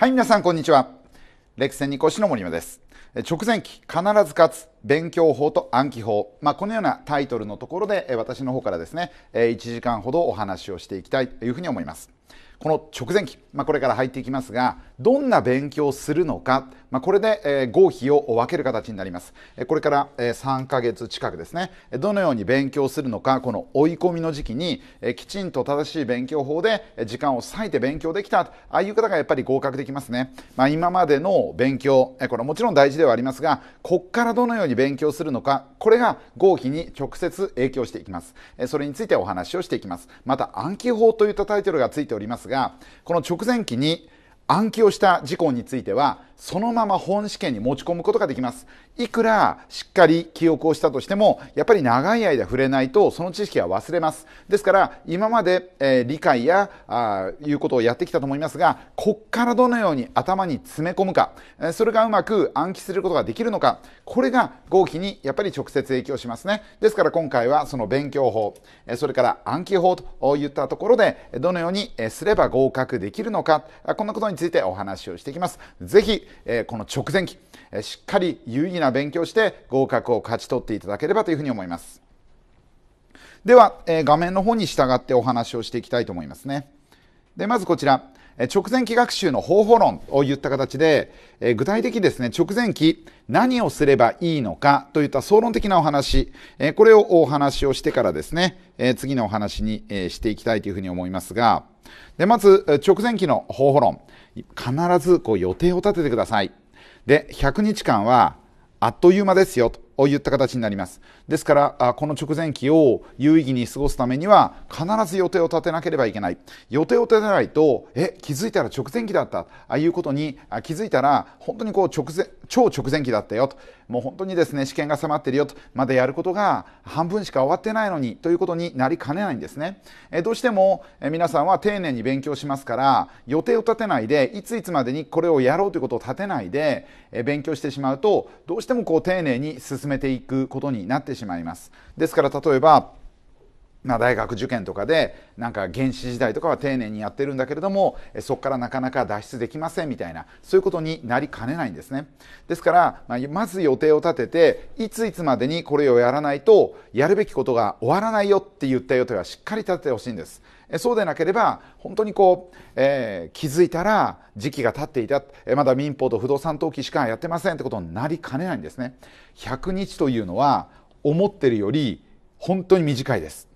はい、皆さん、こんにちは。レクセンに越の森山です。直前期必ず勝つ勉強法と暗記法、まあ、このようなタイトルのところで私の方からですね1時間ほどお話をしていきたいというふうに思いますこの直前期、まあ、これから入っていきますがどんな勉強をするのか、まあ、これで合否を分ける形になりますこれから3ヶ月近くですねどのように勉強するのかこの追い込みの時期にきちんと正しい勉強法で時間を割いて勉強できたああいう方がやっぱり合格できますね、まあ、今までの勉強これもちろん大事ではありますがこっからどのように勉強するのかこれが合否に直接影響していきますそれについてお話をしていきますまた暗記法といったタイトルがついておりますがこの直前期に暗記をした事項についてはそのまま本試験に持ち込むことができますいくらしっかり記憶をしたとしてもやっぱり長い間触れないとその知識は忘れますですから今まで、えー、理解やあいうことをやってきたと思いますがこっからどのように頭に詰め込むか、えー、それがうまく暗記することができるのかこれが合否にやっぱり直接影響しますねですから今回はその勉強法、えー、それから暗記法といったところでどのようにえすれば合格できるのかこんなことについてお話をしていきますぜひえこの直前期、えしっかり有意義な勉強して合格を勝ち取っていただければというふうに思います。では、え画面の方に従ってお話をしていきたいと思いますね。でまずこちら、直前期学習の方法論を言った形で、え具体的ですね、直前期何をすればいいのかといった総論的なお話、えこれをお話をしてからですね、え次のお話に、えしていきたいというふうに思いますが、でまず直前期の方法論、必ずこう予定を立ててください。で、100日間はあっという間ですよと。いった形になりますですからこの直前期を有意義に過ごすためには必ず予定を立てなければいけない予定を立てないとえ気づいたら直前期だったああいうことに気づいたら本当にこう直前超直前期だったよともう本当にですね試験が迫ってるよとまだやることが半分しか終わってないのにということになりかねないんですね、えどうしても、え皆さんは丁寧に勉強しますから予定を立てないでいついつまでにこれをやろうということを立てないで、え勉強してしまうとどうしてもこう丁寧に進めていくことになってしまいますですから例えばまあ、大学受験とかでなんか原始時代とかは丁寧にやってるんだけれどもそこからなかなか脱出できませんみたいなそういうことになりかねないんですねですから、まあ、まず予定を立てていついつまでにこれをやらないとやるべきことが終わらないよって言った予定はしっかり立ててほしいんですそうでなければ本当にこう、えー、気づいたら時期が経っていたまだ民法と不動産登記しかやってませんってことになりかねないんですね100日というのは思ってるより本当に短いです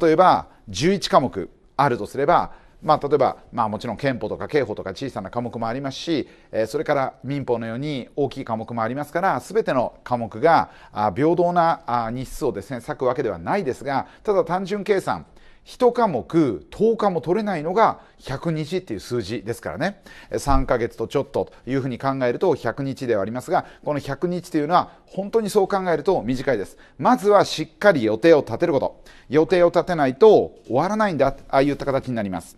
例えば11科目あるとすればまあ、例えば、まあ、もちろん憲法とか刑法とか小さな科目もありますし、えそれから民法のように大きい科目もありますから全ての科目があ平等なあ日数をですね割くわけではないですがただ単純計算1科目10日も取れないのが100日っていう数字ですからね3ヶ月とちょっとというふうに考えると100日ではありますがこの100日というのは本当にそう考えると短いですまずはしっかり予定を立てること予定を立てないと終わらないんだああいった形になります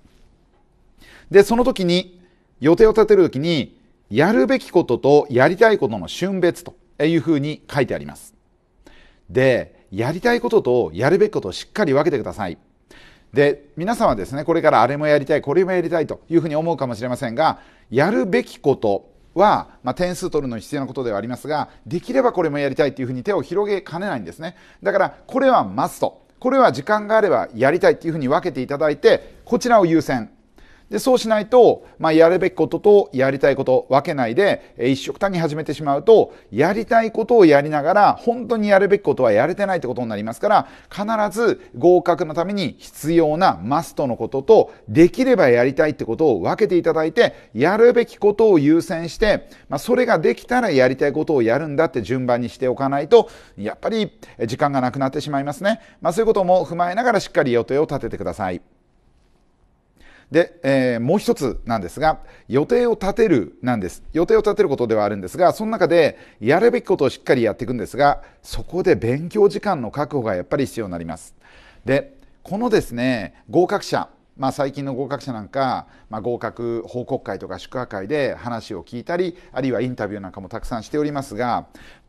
でその時に予定を立てる時にやるべきこととやりたいことの旬別というふうに書いてありますでやりたいこととやるべきことをしっかり分けてくださいで皆さんはですねこれからあれもやりたいこれもやりたいというふうに思うかもしれませんがやるべきことは、まあ、点数取るのに必要なことではありますができればこれもやりたいというふうに手を広げかねないんですねだからこれはマストこれは時間があればやりたいというふうに分けていただいてこちらを優先でそうしないと、まあ、やるべきこととやりたいこと分けないで一緒くたに始めてしまうとやりたいことをやりながら本当にやるべきことはやれてないってことになりますから必ず合格のために必要なマストのこととできればやりたいってことを分けていただいてやるべきことを優先して、まあ、それができたらやりたいことをやるんだって順番にしておかないとやっぱり時間がなくなってしまいますね、まあ、そういうことも踏まえながらしっかり予定を立ててください。で、えー、もう一つなんですが、予定を立てるなんです。予定を立てることではあるんですが、その中でやるべきことをしっかりやっていくんですが、そこで勉強時間の確保がやっぱり必要になります。で、このですね、合格者、まあ、最近の合格者なんか、まあ、合格報告会とか宿泊会で話を聞いたりあるいはインタビューなんかもたくさんしておりますが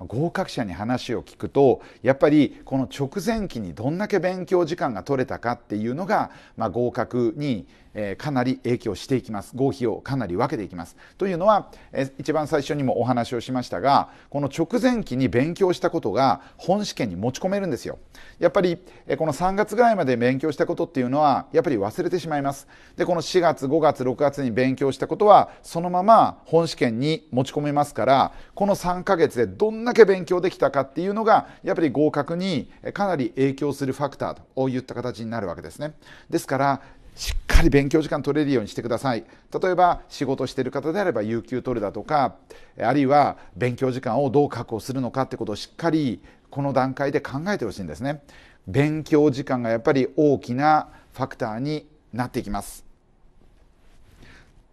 合格者に話を聞くとやっぱりこの直前期にどんだけ勉強時間が取れたかっていうのが、まあ、合格に、えー、かなり影響していきます合否をかなり分けていきます。というのは、えー、一番最初にもお話をしましたがこの直前期に勉強したことが本試験に持ち込めるんですよ。やっぱり、えー、この3月ぐらいまで勉強したことっていうのはやっぱり忘れてしまいます。でこの4月5月6月に勉強したことはそのまま本試験に持ち込めますからこの3ヶ月でどんなだけ勉強できたかっていうのがやっぱり合格にかなり影響するファクターといった形になるわけですね。ですからしっかり勉強時間取れるようにしてください例えば仕事してる方であれば有給取るだとかあるいは勉強時間をどう確保するのかってことをしっかりこの段階で考えてほしいんですね勉強時間がやっぱり大きなファクターになっていきます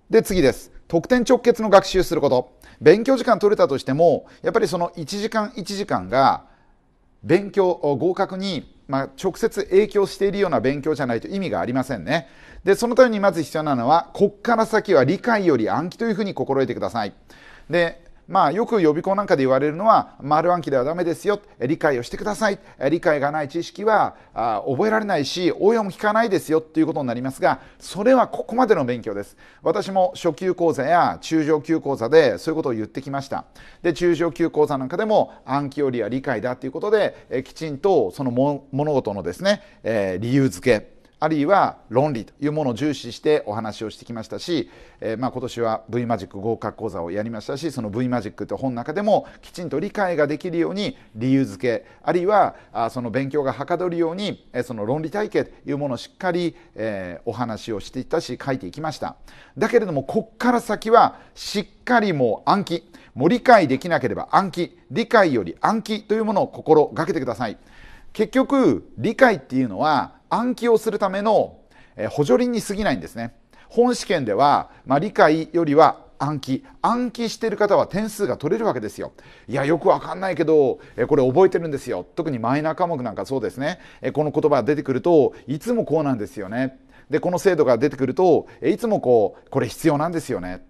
で次です得点直結の学習すること勉強時間取れたとしてもやっぱりその1時間1時間が勉強合格に、まあ、直接影響しているような勉強じゃないと意味がありませんねでそのためにまず必要なのはこっから先は理解より暗記というふうに心得てくださいでまあ、よく予備校なんかで言われるのは丸暗記ではダメですよ理解をしてください理解がない知識はあ覚えられないし応用も効かないですよということになりますがそれはここまでの勉強です私も初級講座や中上級講座でそういうことを言ってきましたで中上級講座なんかでも暗記よりは理解だということでえきちんとその物事のですね、えー、理由付けあるいは論理というものを重視してお話をしてきましたし、えー、まあ今年は V マジック合格講座をやりましたしその V マジックという本の中でもきちんと理解ができるように理由付けあるいはあその勉強がはかどるように、えー、その論理体系というものをしっかり、えー、お話をしていったし書いていきましただけれどもこっから先はしっかりもう暗記もう理解できなければ暗記理解より暗記というものを心がけてください。結局理解っていうのは暗記をするための補助輪に過ぎないんですね本試験では、まあ、理解よりは暗記暗記してる方は点数が取れるわけですよいやよくわかんないけどこれ覚えてるんですよ特にマイナー科目なんかそうですねこの言葉が出てくるといつもこうなんですよねでこの制度が出てくるといつもこうこれ必要なんですよね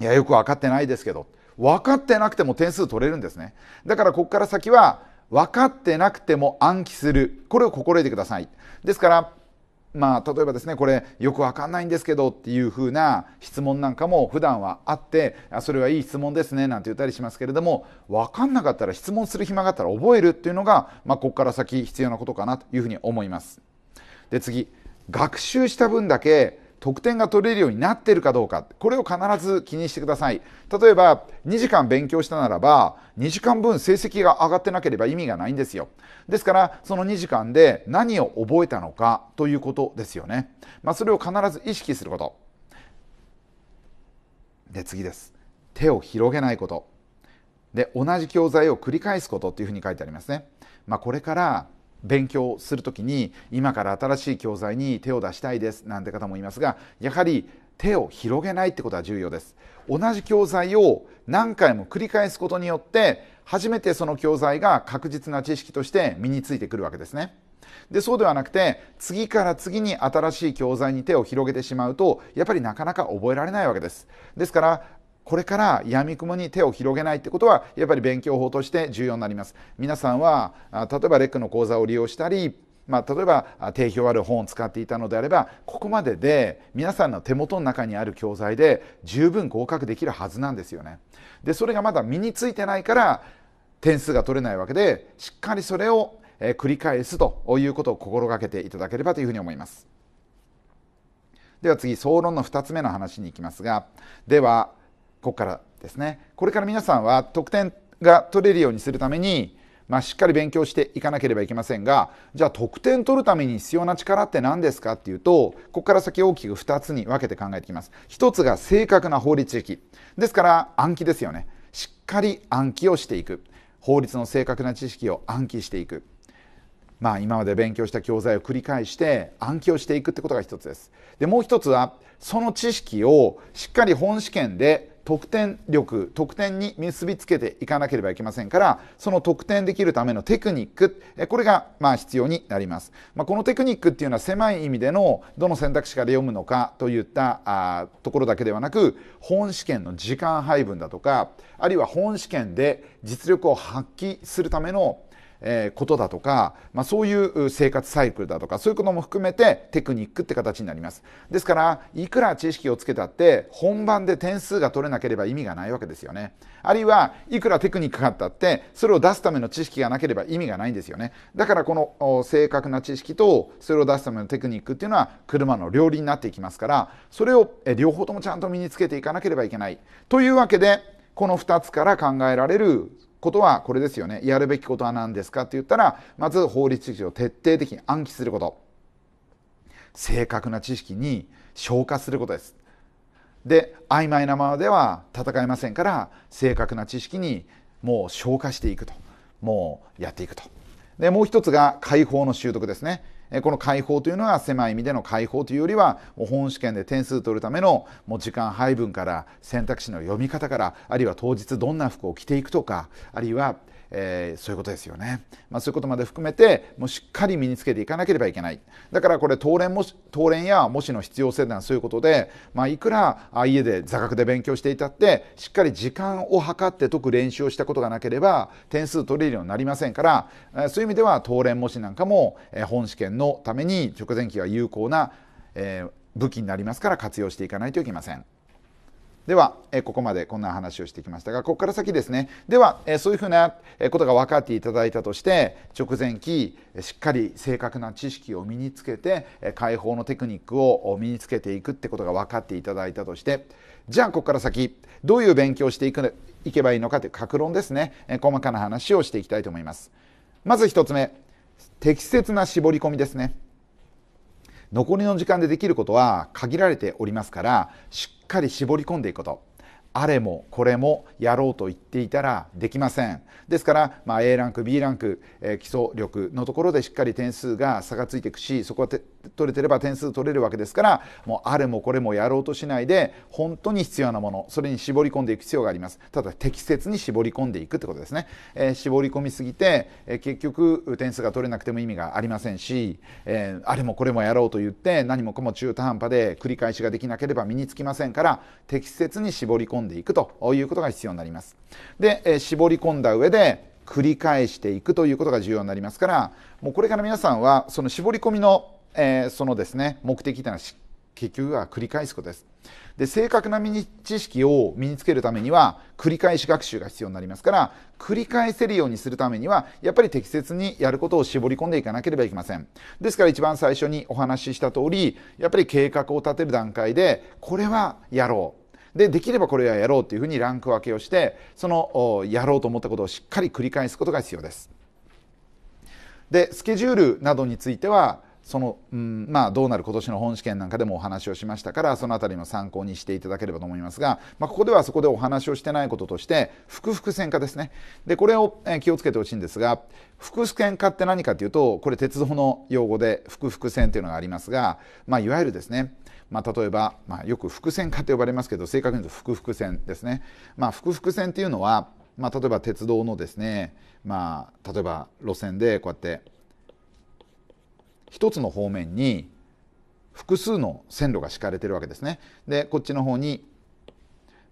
いやよく分かってないですけど分かってなくても点数取れるんですねだからここから先は分かってなくても暗記するこれを心得てくださいですからまあ例えばですねこれよく分かんないんですけどっていうふうな質問なんかも普段はあってあそれはいい質問ですねなんて言ったりしますけれども分かんなかったら質問する暇があったら覚えるっていうのが、まあ、ここから先必要なことかなというふうに思いますで次学習した分だけ得点が取れるようになってるかどうかこれを必ず気にしてください例えば2時間勉強したならば2時間分成績が上がってなければ意味がないんですよですからその2時間で何を覚えたのかということですよね、まあ、それを必ず意識することで次です手を広げないことで同じ教材を繰り返すことっていうふうに書いてありますね、まあ、これから勉強する時に今から新しい教材に手を出したいですなんて方もいますがやはり手を広げないってことは重要です同じ教材を何回も繰り返すことによって初めてその教材が確実な知識として身についてくるわけですねでそうではなくて次から次に新しい教材に手を広げてしまうとやっぱりなかなか覚えられないわけですですからこれから闇雲に手を広げないってことはやっぱり勉強法として重要になります皆さんは例えばレックの講座を利用したりまあ、例えば定評ある本を使っていたのであればここまでで皆さんの手元の中にある教材で十分合格できるはずなんですよね。でそれがまだ身についてないから点数が取れないわけでしっかりそれを繰り返すということを心がけていただければというふうに思います。では次総論の2つ目の話に行きますがではここからですねこれから皆さんは得点が取れるようにするために、まあ、しっかり勉強していかなければいけませんがじゃあ得点取るために必要な力って何ですかっていうとここから先大きく2つに分けて考えていきます1つが正確な法律知識ですから暗記ですよねしっかり暗記をしていく法律の正確な知識を暗記していくまあ今まで勉強した教材を繰り返して暗記をしていくってことが1つですでもう1つはその知識をしっかり本試験で得点力得点に結びつけていかなければいけませんからその得点できるためのテクニックこれがまあ必要になります、まあ、このテクニックっていうのは狭い意味でのどの選択肢から読むのかといったあところだけではなく本試験の時間配分だとかあるいは本試験で実力を発揮するためのえことだとか、まあ、そういう生活サイクルだとかそういうことも含めてテクニックって形になりますですからいくら知識をつけたって本番で点数が取れなければ意味がないわけですよねあるいはいくらテクニックがあったってそれを出すための知識がなければ意味がないんですよねだからこの正確な知識とそれを出すためのテクニックっていうのは車の両輪になっていきますからそれを両方ともちゃんと身につけていかなければいけないというわけでこの2つから考えられることはこれですよねやるべきことは何ですかって言ったらまず法律知識を徹底的に暗記すること正確な知識に消化することですで曖昧なままでは戦えませんから正確な知識にもう消化していくともうやっていくとでもう一つが解放の習得ですねこの解放というのは狭い意味での解放というよりは本試験で点数取るためのもう時間配分から選択肢の読み方からあるいは当日どんな服を着ていくとかあるいはえー、そういうことですよね、まあ、そういうことまで含めてもうしっかり身につけていかなければいけないだからこれ当連も当連や模試の必要性なそういうことで、まあ、いくら家で座学で勉強していたってしっかり時間を計って解く練習をしたことがなければ点数取れるようになりませんから、えそういう意味では当連模試なんかも、え本試験のために直前期が有効な、えー、武器になりますから活用していかないといけません。では、えここまでこんな話をしてきましたがここから先ですねでは、えそういうふうなことが分かっていただいたとして直前期しっかり正確な知識を身につけて解放のテクニックを身につけていくってことが分かっていただいたとしてじゃあここから先どういう勉強をしていくいけばいいのかという格論ですね、え細かな話をしていきたいと思います。まず1つ目適切な絞り込みですね。残りの時間でできることは限られておりますからしっかり絞り込んでいくことあれもこれもやろうと言っていたらできませんですから、まあ、A ランク B ランク、えー、基礎力のところでしっかり点数が差がついていくしそこは取れてれば点数取れるわけですからもうあれもこれもやろうとしないで本当に必要なものそれに絞り込んでいく必要がありますただ適切に絞り込んでいくってことですね、えー、絞り込みすぎて、えー、結局点数が取れなくても意味がありませんし、えー、あれもこれもやろうと言って何もかも中途半端で繰り返しができなければ身につきませんから適切に絞り込んで込んでいくということが必要になります。で、え絞り込んだ上で繰り返していくということが重要になりますからもうこれから皆さんはその絞り込みの、えー、そのですね目的というのは結局は繰り返すことです。で正確な知識を身につけるためには繰り返し学習が必要になりますから繰り返せるようにするためにはやっぱり適切にやることを絞り込んでいかなければいけませんですから一番最初にお話しした通りやっぱり計画を立てる段階でこれはやろうでできればこれはやろうというふうにランク分けをしてそのやろうと思ったことをしっかり繰り返すことが必要です。でスケジュールなどについてはその、うんまあ、どうなる今年の本試験なんかでもお話をしましたからその辺りも参考にしていただければと思いますが、まあ、ここではそこでお話をしてないこととして複々線化ですねでこれを気をつけてほしいんですが複線化って何かというとこれ鉄道の用語で複々線というのがありますが、まあ、いわゆるですねまあ、例えば、まあ、よく伏線化と呼ばれますけど正確に言うと伏伏線ですね。まあ、伏伏線っていうのは、まあ、例えば鉄道のですね、まあ、例えば路線でこうやって一つの方面に複数の線路が敷かれてるわけですね。でこっちの方に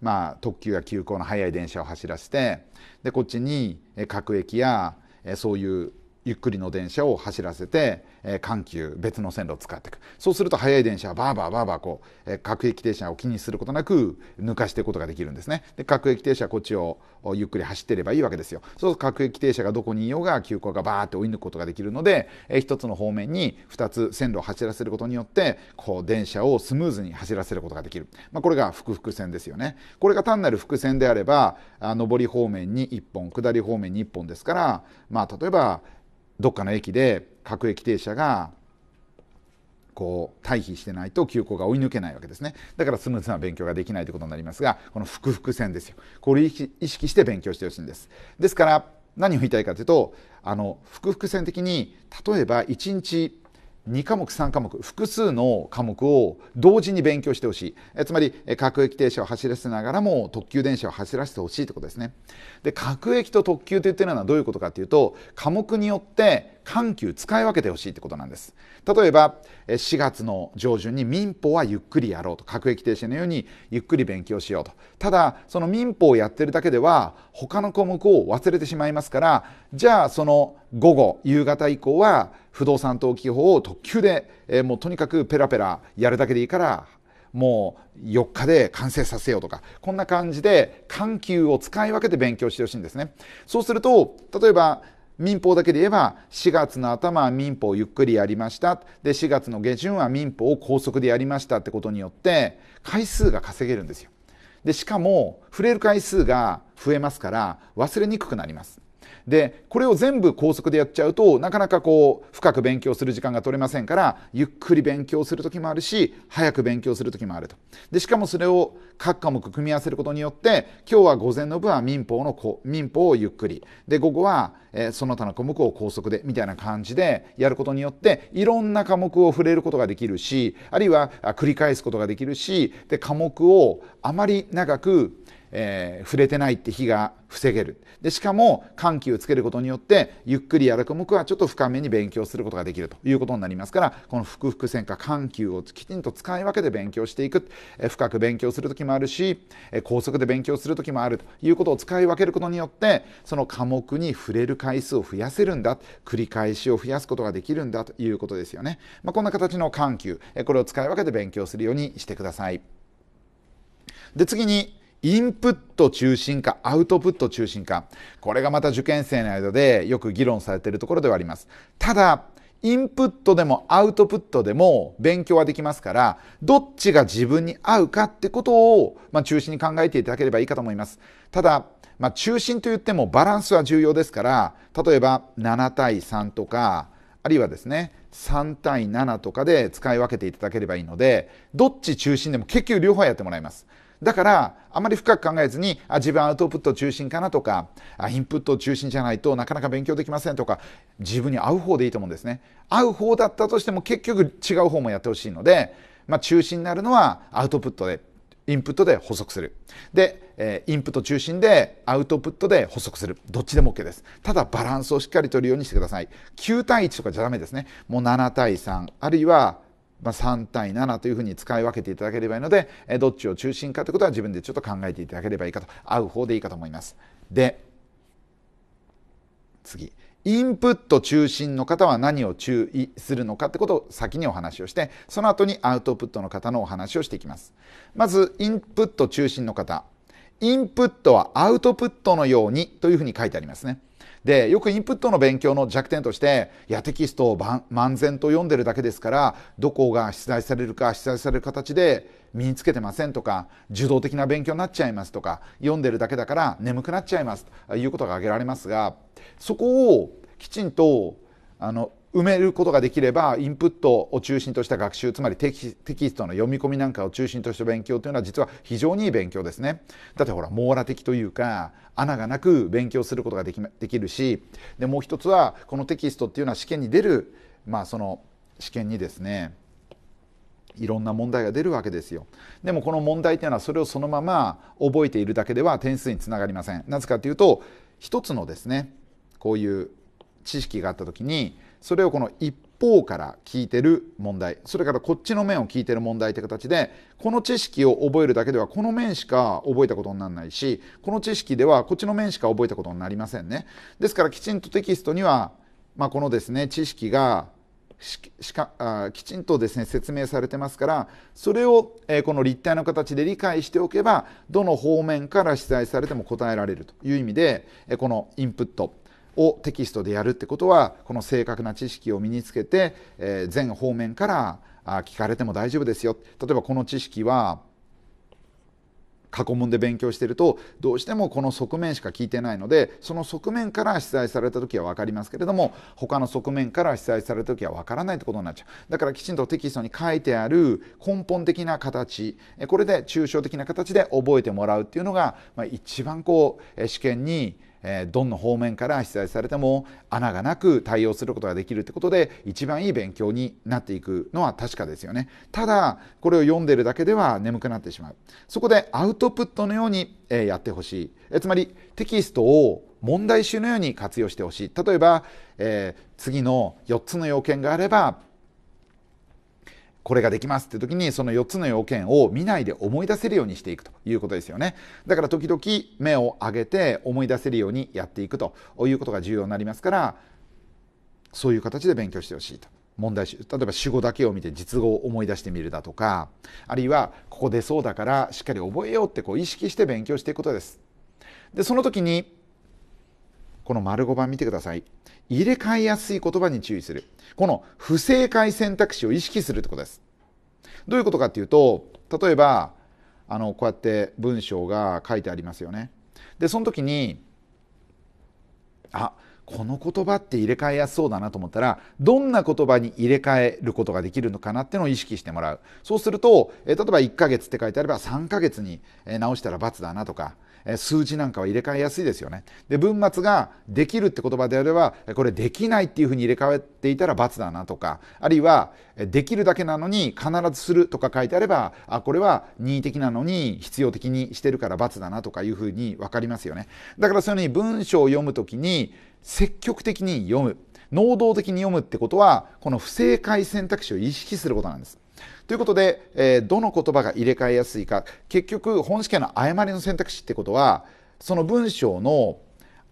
まあ、特急や急行の速い電車を走らせてでこっちに各駅やそういうゆっくりの電車を走らせて緩急別の線路を使っていくそうすると速い電車はバーバーバーバーこう、各駅停車を気にすることなく抜かしていくことができるんですねで各駅停車はこっちをゆっくり走ってればいいわけですよそうすると各駅停車がどこにいようが急行がバーって追い抜くことができるので、一1つの方面に2つ線路を走らせることによってこう電車をスムーズに走らせることができる、まあ、これが複々線ですよねこれが単なる複線であれば上り方面に1本下り方面に1本ですからまあ例えばどっかの駅で各駅停車がこう退避してないと急行が追い抜けないわけですねだからスムーズな勉強ができないということになりますがこの複々線ですよこれを意識して勉強してほしいんですですから何を言いたいかというとあの複々線的に例えば1日2科目3科目複数の科目を同時に勉強してほしいえつまり各駅停車を走らせながらも特急電車を走らせてほしいってことですねで各駅と特急といってるのはどういうことかっていうと科目によって緩急使い分けてほしいってことなんです例えば4月の上旬に民法はゆっくりやろうと各駅停止のようにゆっくり勉強しようとただその民法をやってるだけでは他の項目を忘れてしまいますからじゃあその午後夕方以降は不動産登記法を特急で、もうとにかくペラペラやるだけでいいからもう4日で完成させようとかこんな感じで緩急を使い分けて勉強してほしいんですねそうすると例えば民法だけで言えば4月の頭は民法をゆっくりやりましたで4月の下旬は民法を高速でやりましたってことによって回数が稼げるんですよでしかも触れる回数が増えますから忘れにくくなりますでこれを全部高速でやっちゃうとなかなかこう深く勉強する時間が取れませんからゆっくり勉強する時もあるし早く勉強する時もあるとでしかもそれを各科目組み合わせることによって今日は午前の部は民法の民法をゆっくりで午後は、えー、その他の科目を高速でみたいな感じでやることによっていろんな科目を触れることができるしあるいは繰り返すことができるしで科目をあまり長くえー、触れてないって火が防げるでしかも緩急をつけることによってゆっくりやる科目はちょっと深めに勉強することができるということになりますからこの複々線か緩急をきちんと使い分けて勉強していく、えー、深く勉強する時もあるし、えー、高速で勉強する時もあるということを使い分けることによってその科目に触れる回数を増やせるんだ繰り返しを増やすことができるんだということですよね、まあ、こんな形の緩急、えー、これを使い分けて勉強するようにしてくださいで次にインプット中心かアウトプット中心かこれがまた受験生の間でよく議論されているところではありますただインプットでもアウトプットでも勉強はできますからどっちが自分に合うかってことを、まあ、中心に考えていただければいいかと思いますただ、まあ、中心といってもバランスは重要ですから例えば7対3とかあるいはですね3対7とかで使い分けていただければいいのでどっち中心でも結局両方やってもらいますだからあまり深く考えずにあ自分アウトプット中心かなとかあインプット中心じゃないとなかなか勉強できませんとか自分に合う方でいいと思うんですね合う方だったとしても結局違う方もやってほしいので、まあ、中心になるのはアウトプットでインプットで補足するで、えインプット中心でアウトプットで補足するどっちでも OK ですただバランスをしっかりとるようにしてください9対1とかじゃダメですねもう7対3あるいはまあ、3対7というふうに使い分けていただければいいので、えどっちを中心かということは自分でちょっと考えていただければいいかと合う方でいいかと思います。で次インプット中心の方は何を注意するのかってことを先にお話をしてその後にアウトプットの方のお話をしていきますまずインプット中心の方インプットはアウトプットのようにというふうに書いてありますねでよくインプットの勉強の弱点としていやテキストを漫然と読んでるだけですからどこが出題されるか出題される形で身につけてませんとか受動的な勉強になっちゃいますとか読んでるだけだから眠くなっちゃいますということが挙げられますがそこをきちんとあの埋めることができればインプットを中心とした学習つまりテキストの読み込みなんかを中心とした勉強というのは実は非常にいい勉強ですね。だってほら網羅的というか穴がなく勉強することができできるしでもう一つはこのテキストっていうのは試験に出るまあその試験にですねいろんな問題が出るわけですよでもこの問題というのはそれをそのまま覚えているだけでは点数につながりませんなぜかというと一つのですねこういう知識があった時にそれをこの一方から聞いてる問題それからこっちの面を聞いてる問題って形でこの知識を覚えるだけではこの面しか覚えたことにならないしこの知識ではこっちの面しか覚えたことになりませんねですからきちんとテキストには、まあ、このですね知識がしかあきちんとですね説明されてますからそれを、えー、この立体の形で理解しておけばどの方面から取材されても答えられるという意味で、えー、このインプットをテキストでやるってことはこの正確な知識を身につけて、えー、全方面から聞かれても大丈夫ですよ例えばこの知識は過去問で勉強してるとどうしてもこの側面しか聞いてないのでその側面から出題された時は分かりますけれども他の側面から出題された時は分からないってことになっちゃうだからきちんとテキストに書いてある根本的な形これで抽象的な形で覚えてもらうっていうのが、まあ、一番こう試験にえどんな方面から被災されても穴がなく対応することができるってことで一番いい勉強になっていくのは確かですよねただこれを読んでるだけでは眠くなってしまうそこでアウトプットのように、えやってほしい、えつまりテキストを問題集のように活用してほしい例えば、えー、次の4つの要件があればこれができますって時にその4つの要件を見ないで思い出せるようにしていくということですよねだから時々目を上げて思い出せるようにやっていくということが重要になりますからそういう形で勉強してほしいと問題例えば主語だけを見て実語を思い出してみるだとかあるいはここ出そうだからしっかり覚えようってこう意識して勉強していくことですでその時にこの丸5番見てください。入れ替えやすい言葉に注意する。この不正解選択肢を意識するってことです。どういうことかっていうと、例えば、あの、こうやって文章が書いてありますよね。で、その時に、あ、この言葉って入れ替えやすそうだなと思ったらどんな言葉に入れ替えることができるのかなっていうのを意識してもらうそうすると、え例えば1ヶ月って書いてあれば3ヶ月に直したら罰だなとか数字なんかは入れ替えやすいですよね。で文末が「できる」って言葉であればこれ「できない」っていうふうに入れ替えていたら×だなとかあるいは「できるだけなのに必ずする」とか書いてあればあこれは任意的なのに必要的にしてるから×だなとかいうふうに分かりますよね。だからそういうに文章を読むときに積極的に読む能動的に読むってことはこの不正解選択肢を意識することなんです。ということで、えー、どの言葉が入れ替えやすいか結局本試験の誤りの選択肢ってことはその文章の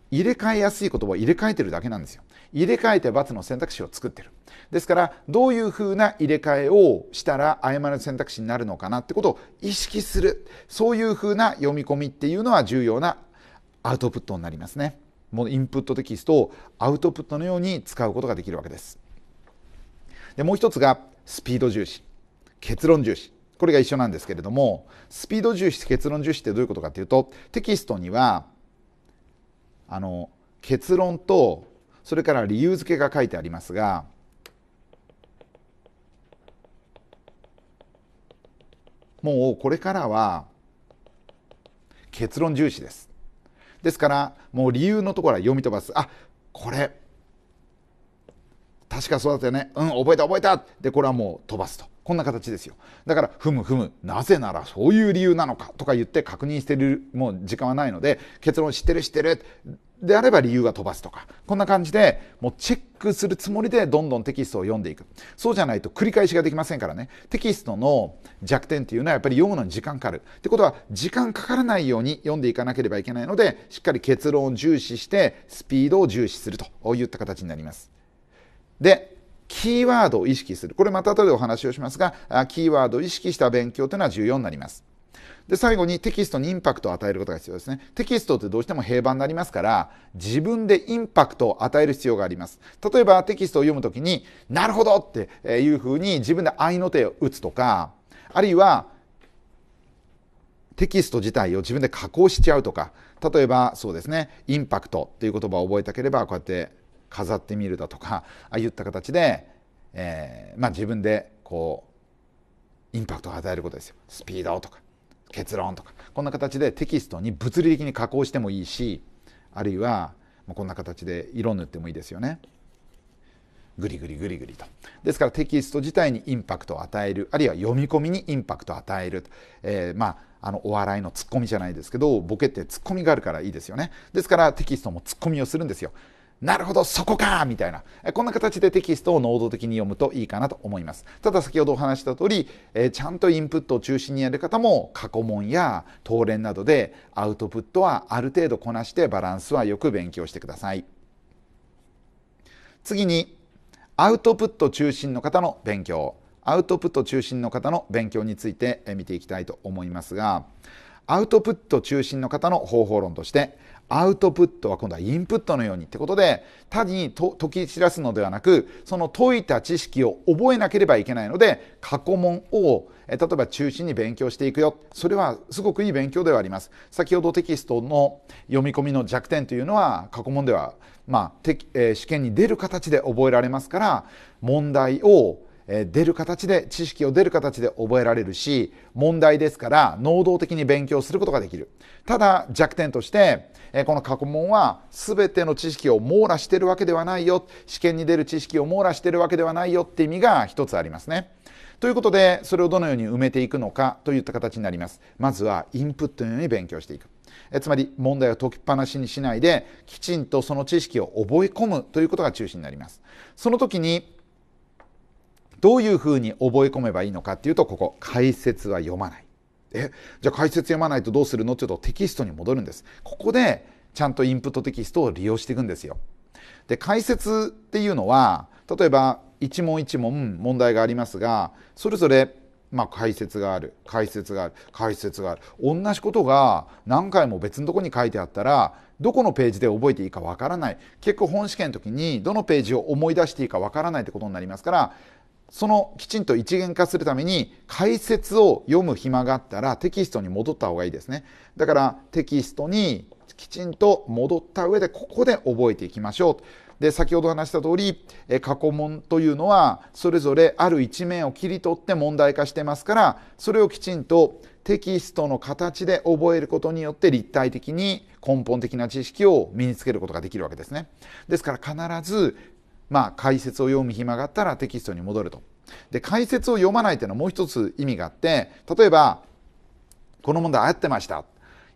入れ替えやすい言葉を入れ替えてるだけなんですよ。入れ替えて×の選択肢を作ってる。ですからどういうふうな入れ替えをしたら誤りの選択肢になるのかなってことを意識するそういうふうな読み込みっていうのは重要なアウトプットになりますね。もうインプットテキストをアウトプットのように使うことができるわけです。でもう一つがスピード重視。結論重視これが一緒なんですけれどもスピード重視結論重視ってどういうことかというとテキストにはあの結論とそれから理由付けが書いてありますがもうこれからは結論重視ですですからもう理由のところは読み飛ばすあこれ確かそうだったよねうん覚えた覚えたでこれはもう飛ばすとこんな形ですよだからふむふむなぜならそういう理由なのかとか言って確認してるもう時間はないので結論知ってる知ってるであれば理由は飛ばすとかこんな感じでもうチェックするつもりでどんどんテキストを読んでいくそうじゃないと繰り返しができませんからねテキストの弱点っていうのはやっぱり読むのに時間かかるってことは時間かからないように読んでいかなければいけないのでしっかり結論を重視してスピードを重視するといった形になりますで、キーワードを意識する。これまた後でお話をしますが、キーワードを意識した勉強というのは重要になります。で、最後にテキストにインパクトを与えることが必要ですね。テキストってどうしても平板になりますから、自分でインパクトを与える必要があります。例えばテキストを読むときに、なるほどっていうふうに自分で愛の手を打つとか、あるいは、テキスト自体を自分で加工しちゃうとか、例えばそうですね、インパクトっていう言葉を覚えたければ、こうやって飾ってみるだとかああいった形で、えーまあ、自分でこうインパクトを与えることですよスピードとか結論とかこんな形でテキストに物理的に加工してもいいしあるいはこんな形で色塗ってもいいですよね。グリグリグリグリと。ですからテキスト自体にインパクトを与えるあるいは読み込みにインパクトを与える、えー、まああのお笑いのツッコミじゃないですけどボケってツッコミがあるからいいですよねですからテキストもツッコミをするんですよなるほど、そこかみたいな。こんな形でテキストを能動的に読むといいかなと思います。ただ先ほどお話した通り、えちゃんとインプットを中心にやる方も過去問や答練などでアウトプットはある程度こなしてバランスはよく勉強してください。次に、アウトプット中心の方の勉強。アウトプット中心の方の勉強について見ていきたいと思いますが、アウトプット中心の方の方法論として、アウトプットは今度はインプットのようにってことで単に解き散らすのではなくその解いた知識を覚えなければいけないので過去問を例えば中心に勉強していくよそれはすごくいい勉強ではあります先ほどテキストの読み込みの弱点というのは過去問では、まあ、試験に出る形で覚えられますから問題を出る形で知識を出る形で覚えられるし問題ですから能動的に勉強することができるただ弱点としてこの過去問は全ての知識を網羅してるわけではないよ試験に出る知識を網羅してるわけではないよって意味が一つありますねということでそれをどのように埋めていくのかといった形になりますまずはインプットのように勉強していくえつまり問題を解きっぱなしにしないできちんとその知識を覚え込むということが中心になりますその時にどういうふうに覚え込めばいいのかっていうとここ解説は読まない。えじゃあ解説読まないとどうするのってっとテキストに戻るんです。ここでちゃんとインプットテキストを利用していくんですよ。で解説っていうのは例えば一問一問問題がありますがそれぞれまあ、解説がある解説がある解説がある同じことが何回も別のとこに書いてあったらどこのページで覚えていいかわからない結構本試験の時にどのページを思い出していいかわからないってことになりますからそのきちんと一元化するために解説を読む暇があったらテキストに戻った方がいいですね。だからテキストにきちんと戻った上でここで覚えていきましょう。で先ほど話した通り過去問というのはそれぞれある一面を切り取って問題化してますからそれをきちんとテキストの形で覚えることによって立体的に根本的な知識を身につけることができるわけですね。ですから必ずまあ、解説を読む暇があったらテキストに戻ると。で解説を読まないというのはもう一つ意味があって例えばこの問題あってました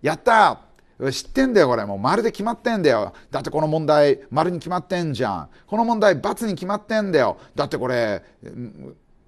やった知ってんだよこれもうるで決まってんだよだってこの問題丸に決まってんじゃんこの問題×に決まってんだよだってこれ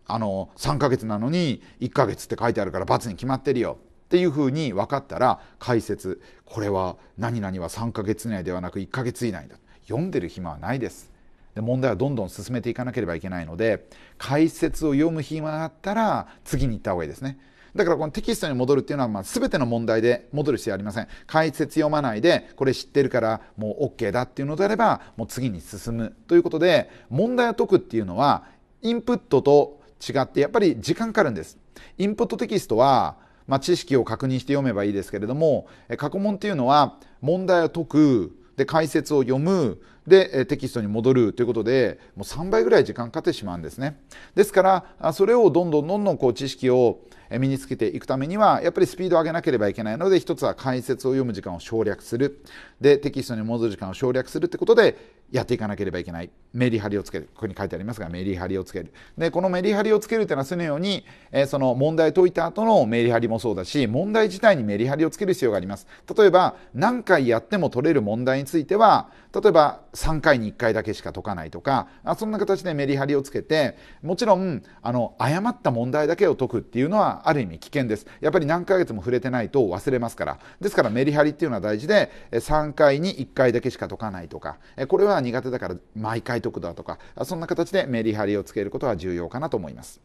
あの3ヶ月なのに1ヶ月って書いてあるから×に決まってるよっていうふうに分かったら解説これは何々は3ヶ月以内ではなく1ヶ月以内だ読んでる暇はないですで問題はどんどん進めていかなければいけないので解説を読む暇があったら次に行った方がいいですね。だからこのテキストに戻るっていうのはまあ全ての問題で戻る必要ありません。解説読まないでこれ知ってるからもう OK だっていうのであればもう次に進むということで問題を解くっていうのはインプットと違ってやっぱり時間かかるんです。インプットテキストはまあ、知識を確認して読めばいいですけれども過去問っていうのは問題を解くで解説を読むでテキストに戻るということでもう3倍ぐらい時間かかってしまうんですね。ですからそれをどんどんどんどんこう知識を身につけていくためにはやっぱりスピードを上げなければいけないので一つは解説を読む時間を省略するでテキストに戻る時間を省略するってことでやっていかなければいけないメリハリをつけるここに書いてありますがメリハリをつけるでこのメリハリをつけるというのはそのように、えー、その問題解いた後のメリハリもそうだし問題自体にメリハリをつける必要があります例えば何回やっても取れる問題については例えば3回に1回だけしか解かないとかそんな形でメリハリをつけてもちろんあの誤った問題だけを解くっていうのはある意味危険ですやっぱり何ヶ月も触れてないと忘れますからですからメリハリっていうのは大事で3回に1回だけしか解かないとかこれは苦手だから毎回解くだとかそんな形でメリハリをつけることは重要かなと思います。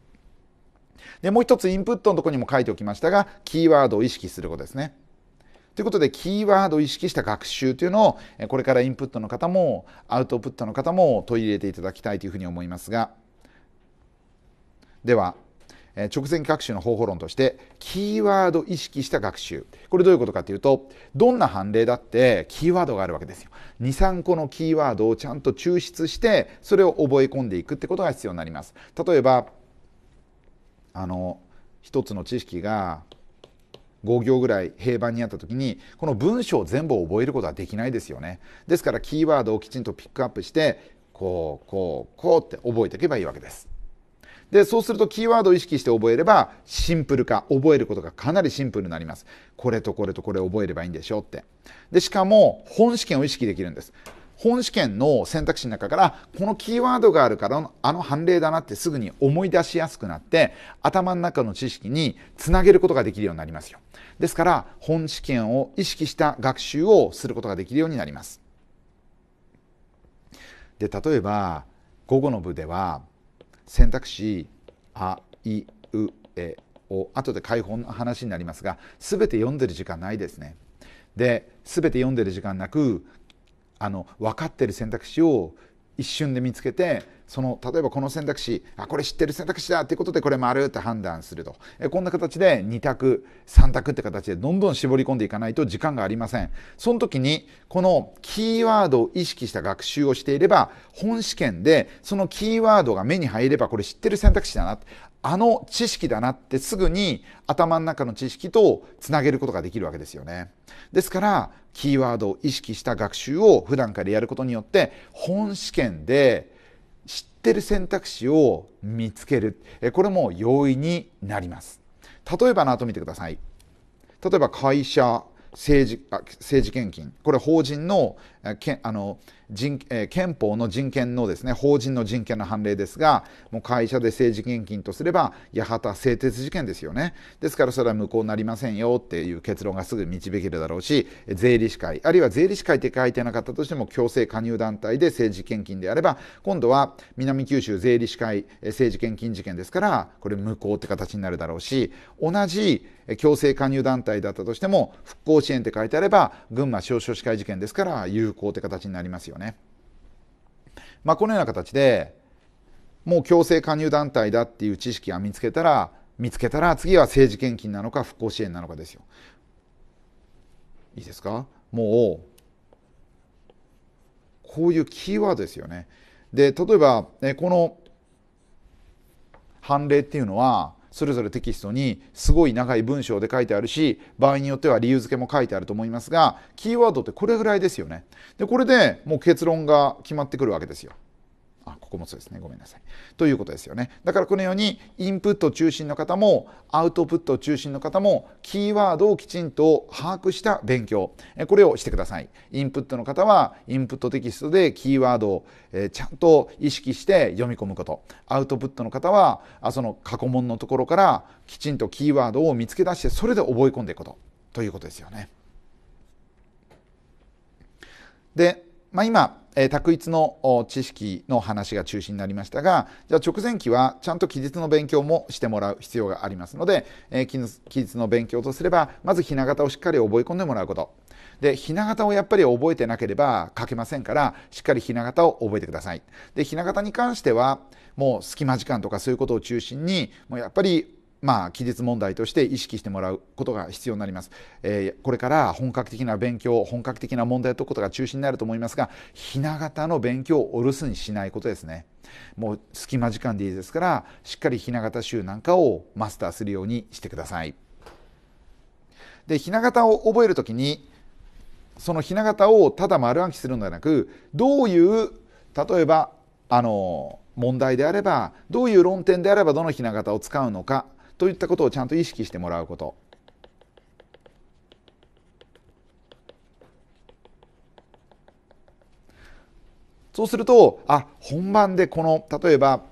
でもう一つインプットのとこにも書いておきましたがキーワードを意識することですね。ということでキーワードを意識した学習というのをこれからインプットの方もアウトプットの方も取り入れていただきたいというふうに思いますがでは直前学習の方法論としてキーワードを意識した学習これどういうことかというとどんな判例だってキーワードがあるわけですよ23個のキーワードをちゃんと抽出してそれを覚え込んでいくってことが必要になります例えばあの一つの知識が5行ぐらい平板にあった時にこの文章全部を覚えることはできないですよねですからキーワードをきちんとピックアップしてこうこうこうって覚えていけばいいわけですでそうするとキーワードを意識して覚えればシンプル化覚えることがかなりシンプルになりますこれとこれとこれ覚えればいいんでしょってでしかも本試験を意識できるんです本試験の選択肢の中からこのキーワードがあるからあの判例だなってすぐに思い出しやすくなって頭の中の知識につなげることができるようになりますよですから本試験を意識した学習をすることができるようになりますで例えば午後の部では選択肢あいうえを後で解放の話になりますが全て読んでる時間ないですねで全て読んでる時間なくあの分かってる選択肢を一瞬で見つけてその例えばこの選択肢あこれ知ってる選択肢だっていうことでこれ丸って判断するとえこんな形で2択3択って形でどんどん絞り込んでいかないと時間がありませんその時にこのキーワードを意識した学習をしていれば本試験でそのキーワードが目に入ればこれ知ってる選択肢だなあの知識だなってすぐに頭の中の知識とつなげることができるわけですよね。ですからキーワードを意識した学習を普段からやることによって本試験で知ってる選択肢を見つけるこれも容易になります。例えばの後見てください。例えば会社政治政治献金これ法人のけあの人えー、憲法の人権のですね法人の人権の判例ですがもう会社で政治献金とすれば八幡製鉄事件ですよねですからそれは無効になりませんよっていう結論がすぐ導けるだろうし税理士会あるいは税理士会って書いてなかったとしても強制加入団体で政治献金であれば今度は南九州税理士会政治献金事件ですからこれ無効って形になるだろうし同じ強制加入団体だったとしても復興支援って書いてあれば群馬少子化事件ですから有有効って形になりますよね。まあ、このような形でもう強制加入団体だっていう知識が見つけたら見つけたら次は政治献金なのか復興支援なのかですよ。いいですかもうこういうキーワードですよね。で例えばこの判例っていうのはそれぞれテキストにすごい長い文章で書いてあるし場合によっては理由付けも書いてあると思いますがキーワードってこれぐらいですよねでこれでもう結論が決まってくるわけですよあ、ここもそうですね。ごめんなさい。ということですよね。だからこのように、インプット中心の方も、アウトプット中心の方も、キーワードをきちんと把握した勉強、これをしてください。インプットの方は、インプットテキストでキーワードをちゃんと意識して読み込むこと。アウトプットの方は、その過去問のところから、きちんとキーワードを見つけ出して、それで覚え込んでいくこと。ということですよね。でまあ、今、え択一の知識の話が中心になりましたがじゃあ直前期はちゃんと記述の勉強もしてもらう必要がありますので、え記述の勉強とすればまずひな形をしっかり覚え込んでもらうことでひな形をやっぱり覚えてなければ書けませんからしっかりひな形を覚えてくださいでひな形に関してはもう隙間時間とかそういうことを中心にもうやっぱりまあ、記述問題として意識してもらうことが必要になります、えー、これから本格的な勉強本格的な問題を解くことが中心になると思いますが雛形の勉強をお留守にしないことですねもう隙間時間でいいですからしっかり雛形集なんかをマスターするようにしてくださいで雛形を覚えるときにその雛形をただ丸暗記するのではなくどういう例えばあの問題であればどういう論点であればどの雛形を使うのかといったことをちゃんと意識してもらうこと。そうするとあ本番でこの例えば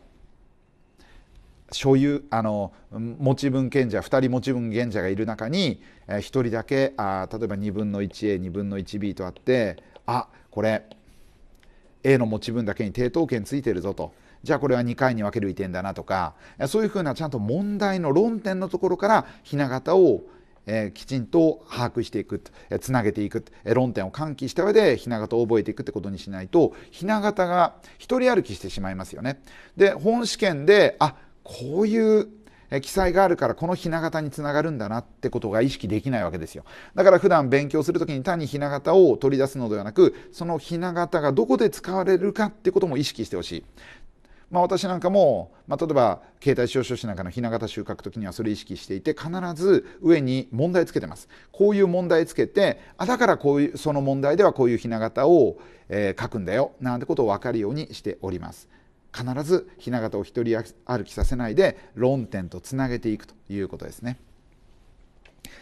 所有あの持ち分権者2人持ち分権者がいる中に、え1人だけあ例えば2分の 1A2 分の 1B とあってあこれ A の持ち分だけに抵当権ついてるぞとじゃあこれは2回に分ける移転だなとかそういうふうなちゃんと問題の論点のところからひな形をえきちんと把握していく、えつなげていく、え論点を喚起した上でひな形を覚えていくってことにしないとひな形が一人歩きしてしまいますよね。で本試験であこういう記載があるからこのひな形につながるんだなってことが意識できないわけですよだから普段勉強する時に単にひな形を取り出すのではなくそのひな形がどこで使われるかってことも意識してほしいまあ、私なんかも、まあ、例えば携帯使用書なんかの雛形型収穫とにはそれ意識していて必ず上に問題つけてますこういう問題つけてあだからこういうその問題ではこういう雛形を、えー、書くんだよなんてことを分かるようにしております必ず雛形を一人歩きさせないで論点とつなげていくということですね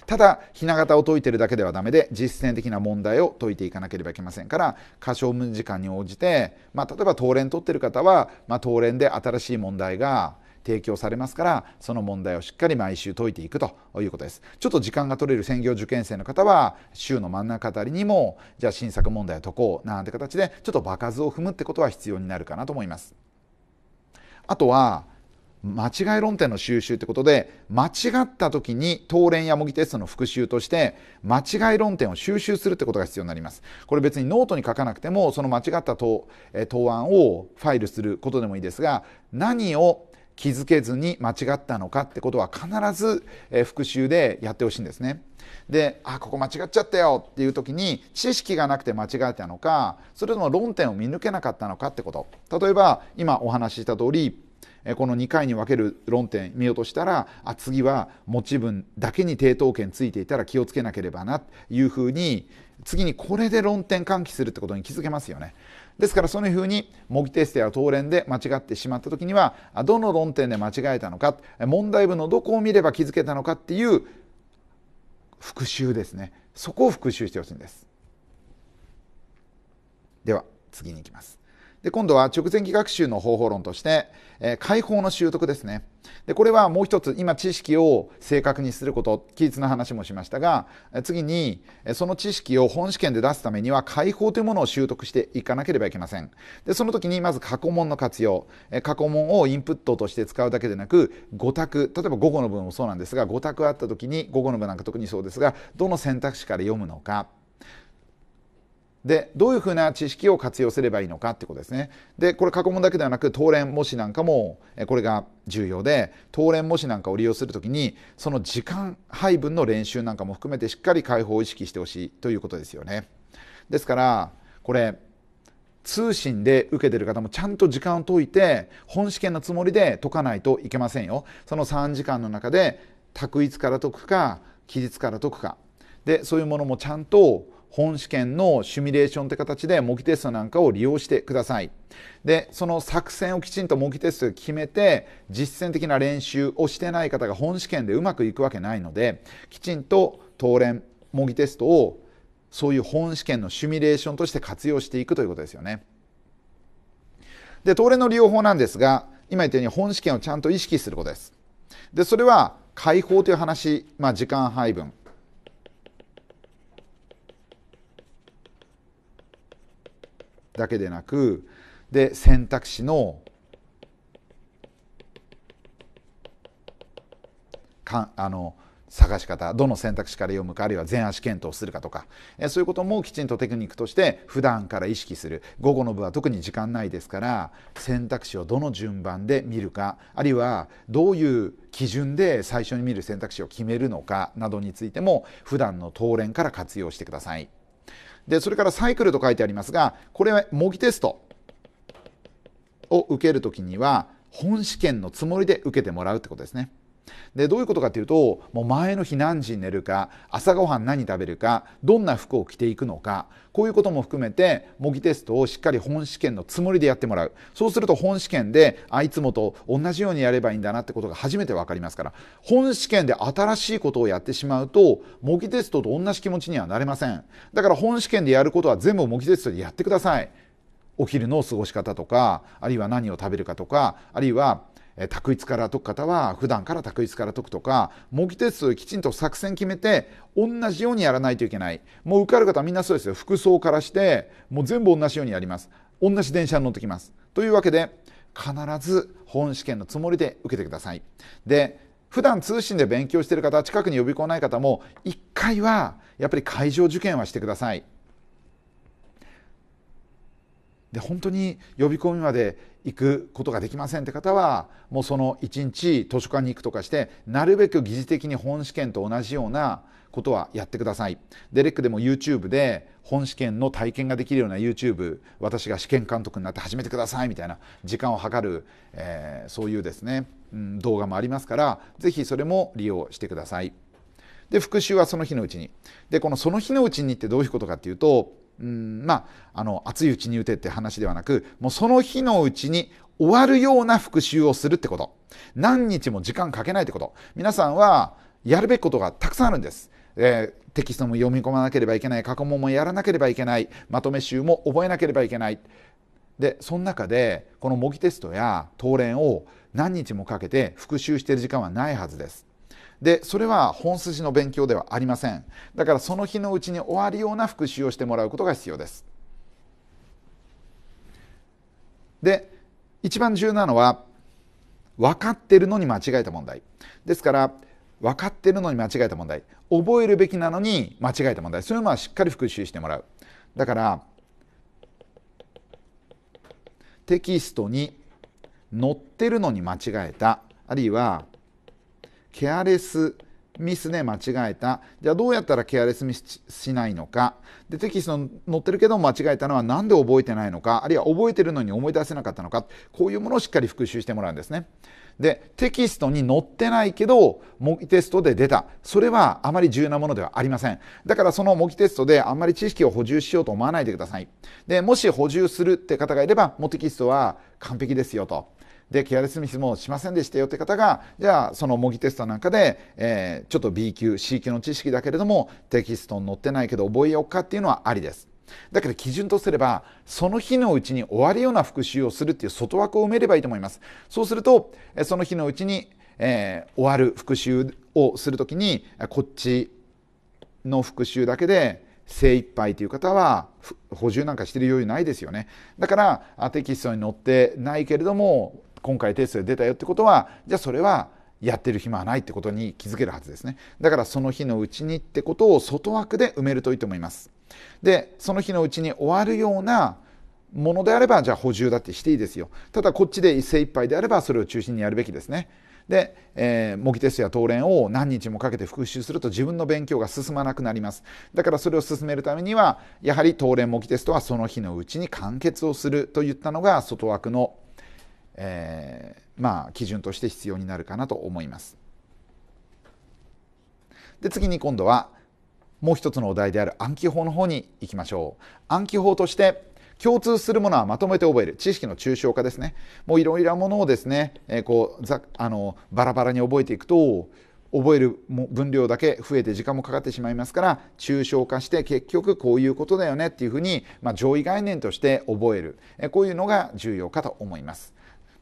ただひな形を解いてるだけではダメで実践的な問題を解いていかなければいけませんから過小分時間に応じて、まあ、例えば当連取ってる方は、まあ、東連で新しい問題が提供されますからその問題をしっかり毎週解いていくということですちょっと時間が取れる専業受験生の方は週の真ん中あたりにもじゃあ新作問題を解こうなんて形でちょっと場数を踏むってことは必要になるかなと思いますあとは間違い論点の収集ってことで間違った時に当連や模擬テストの復習として間違い論点を収集するってことが必要になりますこれ別にノートに書かなくてもその間違った答答案をファイルすることでもいいですが何を気づけずに間違ったのかってことは必ず復習でやってほしいんですね。であここ間違っちゃったよっていう時に知識がなくて間違えたのかそれとも論点を見抜けなかったのかってこと例えば今お話しした通りこの2回に分ける論点見ようとしたらあ次は持ち分だけに抵当権ついていたら気をつけなければなというふうに次にこれで論点喚起するってことに気づけますよね。ですからそういうふうに模擬テストや答練で間違ってしまった時にはどの論点で間違えたのか問題文のどこを見れば気づけたのかっていう復習ですねそこを復習してほしいんです。では次に行きます。で今度は直前期学習の方法論として、え解放の習得ですねでこれはもう一つ今知識を正確にすること規律の話もしましたが次にその知識を本試験で出すためには解放というものを習得していかなければいけませんでその時にまず過去問の活用過去問をインプットとして使うだけでなく5択例えば午後の文もそうなんですが5択あった時に午後の文なんか特にそうですがどの選択肢から読むのかでどういうふうな知識を活用すればいいのかってことですね。でこれ過去問だけではなく当連模試なんかもこれが重要で当連模試なんかを利用する時にその時間配分の練習なんかも含めてしっかり解放を意識してほしいということですよね。ですからこれ通信で受けてる方もちゃんと時間を解いて本試験のつもりで解かないといけませんよ。その3時間の中で択一から解くか期日から解くかでそういうものもちゃんと本試験のシミュレーションって形で模擬テストなんかを利用してください。で、その作戦をきちんと模擬テストで決めて、実践的な練習をしてない方が本試験でうまくいくわけないので、きちんと当練、模擬テストをそういう本試験のシミュレーションとして活用していくということですよね。で、当練の利用法なんですが、今言ったように本試験をちゃんと意識することです。で、それは解放という話、まあ、時間配分、だけでなくで選択肢のかあの探し方どの選択肢から読むかあるいは全足検討するかとかえそういうこともきちんとテクニックとして普段から意識する午後の部は特に時間ないですから選択肢をどの順番で見るかあるいはどういう基準で最初に見る選択肢を決めるのかなどについても普段の当練から活用してください。でそれからサイクルと書いてありますがこれは模擬テストを受けるときには本試験のつもりで受けてもらうってことですね。でどういうことかというともう前の日何時に寝るか朝ごはん何食べるかどんな服を着ていくのかこういうことも含めて模擬テストをしっかり本試験のつもりでやってもらうそうすると本試験であいつもと同じようにやればいいんだなってことが初めて分かりますから本試験で新しいことをやってしまうと模擬テストと同じ気持ちにはなれませんだから本試験でやることは全部模擬テストでやってくださいお昼の過ごし方とかあるいは何を食べるかとかあるいはえ択一から解く方は普段から択一から解くとか模擬テストできちんと作戦決めて同じようにやらないといけないもう受かる方はみんなそうですよ服装からしてもう全部同じようにやります同じ電車に乗ってきますというわけで必ず本試験のつもりで受けてくださいで普段通信で勉強してる方近くに呼び込まない方も1回はやっぱり会場受験はしてくださいで本当に呼び込みまで行くことができませんって方はもうその1日図書館に行くとかしてなるべく疑似的に本試験と同じようなことはやってください。デレックでも YouTube で本試験の体験ができるような YouTube 私が試験監督になって始めてくださいみたいな時間を計る、えー、そういうですね、うん、動画もありますから是非それも利用してください。で復習はその日のうちに。でこのその日のうちにってどういうことかっていうとうんまあ、あの熱いうちに打てって話ではなくもうその日のうちに終わるような復習をするってこと何日も時間かけないってこと皆さんはやるべきことがたくさんあるんです、えー、テキストも読み込まなければいけない過去問もやらなければいけないまとめ集も覚えなければいけないでその中でこの模擬テストや答練を何日もかけて復習している時間はないはずですでそれは本筋の勉強ではありませんだからその日のうちに終わるような復習をしてもらうことが必要ですで一番重要なのは分かってるのに間違えた問題ですから分かってるのに間違えた問題覚えるべきなのに間違えた問題そういうのはしっかり復習してもらうだからテキストに載ってるのに間違えたあるいはケアレスミスで間違えたじゃあどうやったらケアレスミスしないのかでテキストに載ってるけど間違えたのは何で覚えてないのかあるいは覚えてるのに思い出せなかったのかこういうものをしっかり復習してもらうんですね。でテキストに載ってないけど模擬テストで出たそれはあまり重要なものではありませんだからその模擬テストであんまり知識を補充しようと思わないでくださいでもし補充するって方がいればもうテキストは完璧ですよとでケアレスミスもしませんでしたよって方がじゃあその模擬テストなんかで、えー、ちょっと B 級 C 級の知識だけれどもテキストに載ってないけど覚えようかっていうのはありです。だけど基準とすればその日のうちに終わるような復習をするっていう外枠を埋めればいいと思います。そうするとその日のうちに、えー、終わる復習をするときにこっちの復習だけで精一杯という方は補充なんかしてる余裕ないですよねだからテキストに載ってないけれども今回提出で出たよってことはじゃあそれはやってる暇はないってことに気づけるはずですねだからその日のうちにってことを外枠で埋めるといいと思いますでその日のうちに終わるようなものであればじゃあ補充だってしていいですよただこっちで精一杯であればそれを中心にやるべきですねで、えー、模擬テストや答練を何日もかけて復習すると自分の勉強が進まなくなりますだからそれを進めるためにはやはり答練模擬テストはその日のうちに完結をするといったのが外枠のえー、まあ、基準として必要になるかなと思います。で次に今度はもう一つのお題である暗記法の方に行きましょう。暗記法として共通するものはまとめて覚える知識の抽象化ですねもういろいろなものをですね、えー、こうざあのバラバラに覚えていくと覚える分量だけ増えて時間もかかってしまいますから抽象化して結局こういうことだよねっていうふうに、まあ、上位概念として覚えるこういうのが重要かと思います。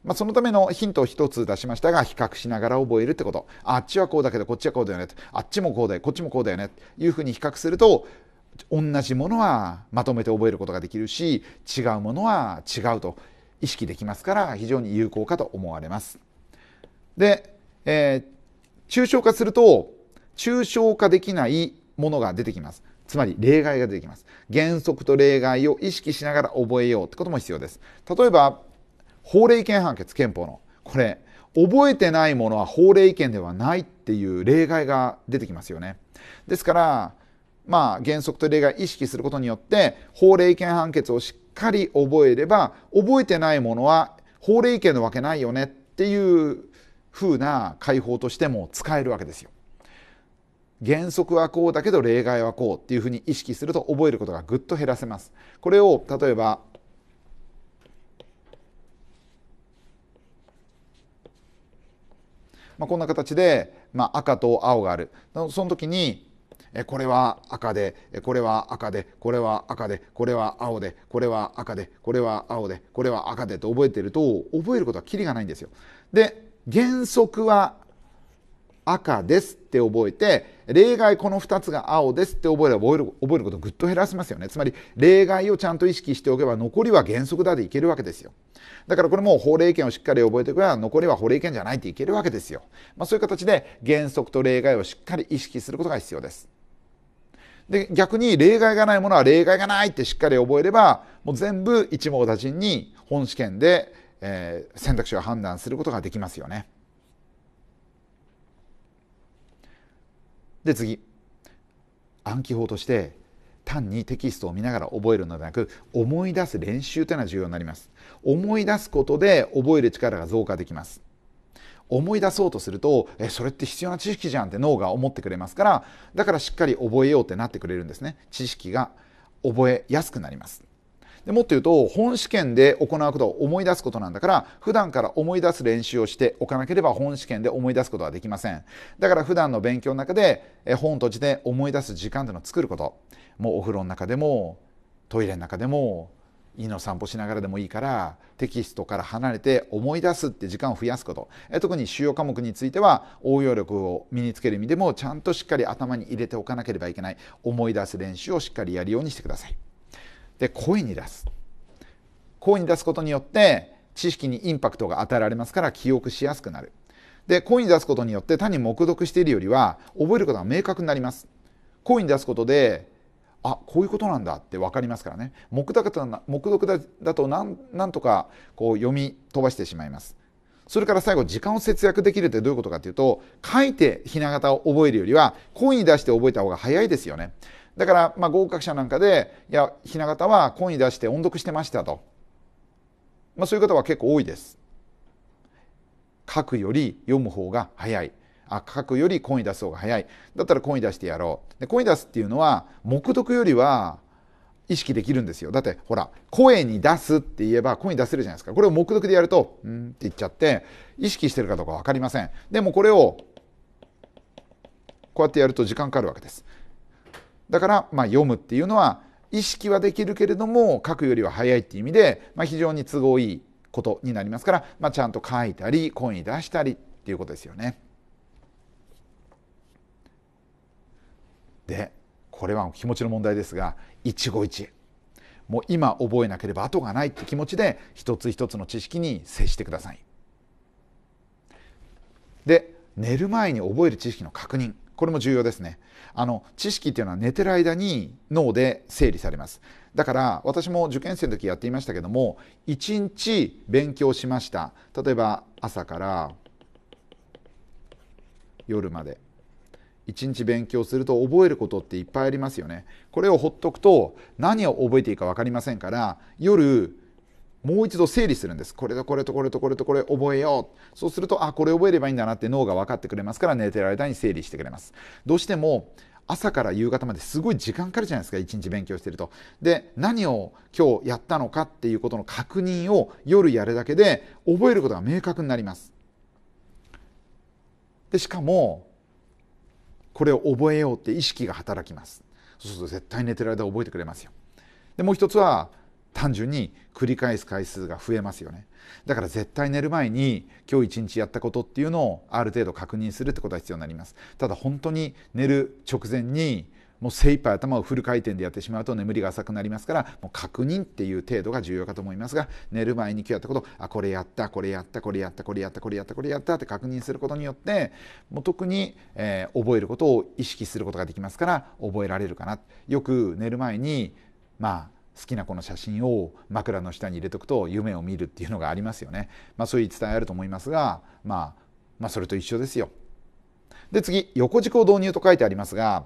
まあ、そのためのヒントを1つ出しましたが比較しながら覚えるってことあっちはこうだけどこっちはこうだよねあっちもこうだよこっちもこうだよねというふうに比較すると同じものはまとめて覚えることができるし違うものは違うと意識できますから非常に有効かと思われます。で、えー、抽象化すると抽象化できないものが出てきます。つまり例外が出てきます。原則と例外を意識しながら覚えようってことも必要です。例えば法令違憲判決憲法のこれ覚えてないものは法令違憲ではないっていう例外が出てきますよねですからまあ原則と例外意識することによって法令違憲判決をしっかり覚えれば覚えてないものは法令違憲のわけないよねっていうふうな解放としても使えるわけですよ。原則はこうだけど例外はこうっていうふうに意識すると覚えることがぐっと減らせます。これを例えばまあ、こんな形で、まあ、赤と青があるその時にこれは赤でこれは赤でこれは赤でこれは青でこれは赤でこれは青でこれは赤でと覚えてると覚えることはきりがないんですよ。で原則は赤ですって覚えて例外この2つが青ですって覚えれば覚える覚えることをぐっと減らせますよねつまり例外をちゃんと意識しておけば残りは原則だでいけるわけですよだからこれも法令権をしっかり覚えておけば残りは法令権じゃないっていけるわけですよ、まあ、そういう形で原則と例外をしっかり意識することが必要ですで逆に例外がないものは例外がないってしっかり覚えればもう全部一網打尽に本試験で、えー、選択肢を判断することができますよね。で次暗記法として単にテキストを見ながら覚えるのではなく思い出す練習というのは重要になります思い出すことで覚える力が増加できます思い出そうとするとえそれって必要な知識じゃんって脳が思ってくれますからだからしっかり覚えようってなってくれるんですね知識が覚えやすくなりますでもっと言うと本試験で行うことを思い出すことなんだから普段から思い出す練習をしておかなければ本試験で思い出すことはできませんだから普段の勉強の中で本閉じて思い出す時間というのを作ることもうお風呂の中でもトイレの中でも犬の散歩しながらでもいいからテキストから離れて思い出すって時間を増やすこと特に主要科目については応用力を身につける意味でもちゃんとしっかり頭に入れておかなければいけない思い出す練習をしっかりやるようにしてください。で声に出す声に出すことによって知識にインパクトが与えられますから記憶しやすくなるで声に出すことによって単に黙読しているよりは覚えることが明確になります声に出すことであこういうことなんだって分かりますからね黙読だ黙読だとなんなんとかこう読み飛ばしてしまいますそれから最後時間を節約できるってどういうことかというと書いてひな形を覚えるよりは声に出して覚えた方が早いですよねだから、まあ、合格者なんかで、いや、ひな形は懇意出して音読してましたと。まあ、そういう方は結構多いです。書くより読む方が早い。あ書くより懇意出す方が早い。だったら懇意出してやろう。で懇意出すっていうのは、黙読よりは意識できるんですよ。だって、ほら、声に出すって言えば声に出せるじゃないですか。これを黙読でやると、うんって言っちゃって、意識してるかどうか分かりません。でもこれを、こうやってやると時間かかるわけです。だから、まあ、読むっていうのは意識はできるけれども書くよりは早いっていう意味で、まあ、非常に都合いいことになりますから、まあ、ちゃんと書いたり声に出したりっていうことですよね。でこれは気持ちの問題ですが一期一会もう今覚えなければ後がないって気持ちで一つ一つの知識に接してください。で寝る前に覚える知識の確認これも重要ですね。あの知識っていうのは寝てる間に脳で整理されますだから私も受験生の時やっていましたけども1日勉強しました例えば朝から夜まで1日勉強すると覚えることっていっぱいありますよねこれをほっとくと何を覚えていいか分かりませんから夜もう一度整理するんですこれとこれとこれとこれとこれ覚えようそうするとあこれ覚えればいいんだなって脳が分かってくれますから寝てる間に整理してくれますどうしても朝から夕方まですごい時間かかるじゃないですか一日勉強してると。で何を今日やったのかっていうことの確認を夜やるだけで覚えることが明確になります。でしかもこれを覚えようって意識が働きます。そうすると絶対寝てる間覚えてくれますよ。でもう一つは単純に繰り返す回数が増えますよねだから絶対寝る前に今日一日やったことっていうのをある程度確認するってことが必要になりますただ本当に寝る直前にもう精一杯頭をフル回転でやってしまうと眠りが浅くなりますからもう確認っていう程度が重要かと思いますが寝る前に今日やったことあこれやったこれやったこれやったこれやったこれやったこれやったって確認することによってもう特に、えー、覚えることを意識することができますから覚えられるかなよく寝る前にまあ好きな子の写真を枕の下に入れておくと夢を見るっていうのがありますよね。まあ、そういう伝えあると思いますが、まあ、まあそれと一緒ですよ。で次横軸を導入と書いてありますが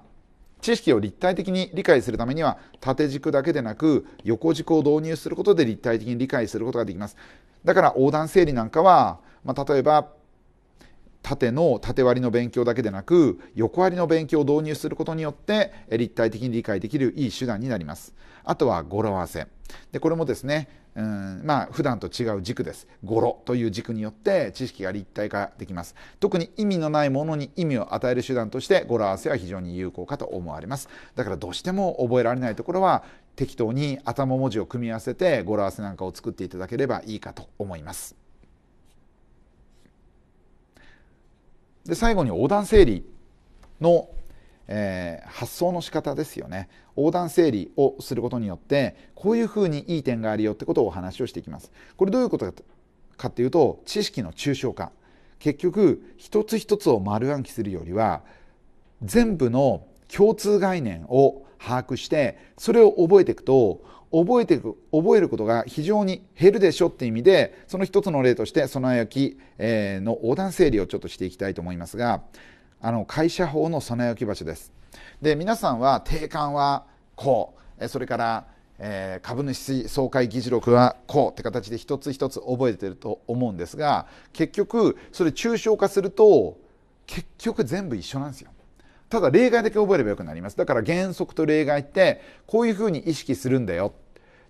知識を立体的に理解するためには縦軸だけでなく横軸を導入することで立体的に理解することができます。だから横断整理なんかは、まあ、例えば縦の縦割りの勉強だけでなく横割りの勉強を導入することによって立体的に理解できるいい手段になります。あとは語呂合わせでこれもですねうんまあ普段と違う軸です語呂という軸によって知識が立体化できます特に意味のないものに意味を与える手段として語呂合わせは非常に有効かと思われますだからどうしても覚えられないところは適当に頭文字を組み合わせて語呂合わせなんかを作っていただければいいかと思いますで最後に横断整理の、えー、発想の仕方ですよね横断整理をすることによってこういうふうにいい点があるよってことをお話をしていきます。これどういうことかっていうと知識の抽象化結局一つ一つを丸暗記するよりは全部の共通概念を把握してそれを覚えていくと覚えてく覚えることが非常に減るでしょって意味でその一つの例として備え置き、えー、の横断整理をちょっとしていきたいと思いますがあの会社法の備え置き場所ですで皆さんは定款はこうそれから、えー、株主総会議事録はこうって形で一つ一つ覚えてると思うんですが結局それ抽象化すると結局全部一緒なんですよ。ただ例外だけ覚えればよくなりますだから原則と例外ってこういうふうに意識するんだよ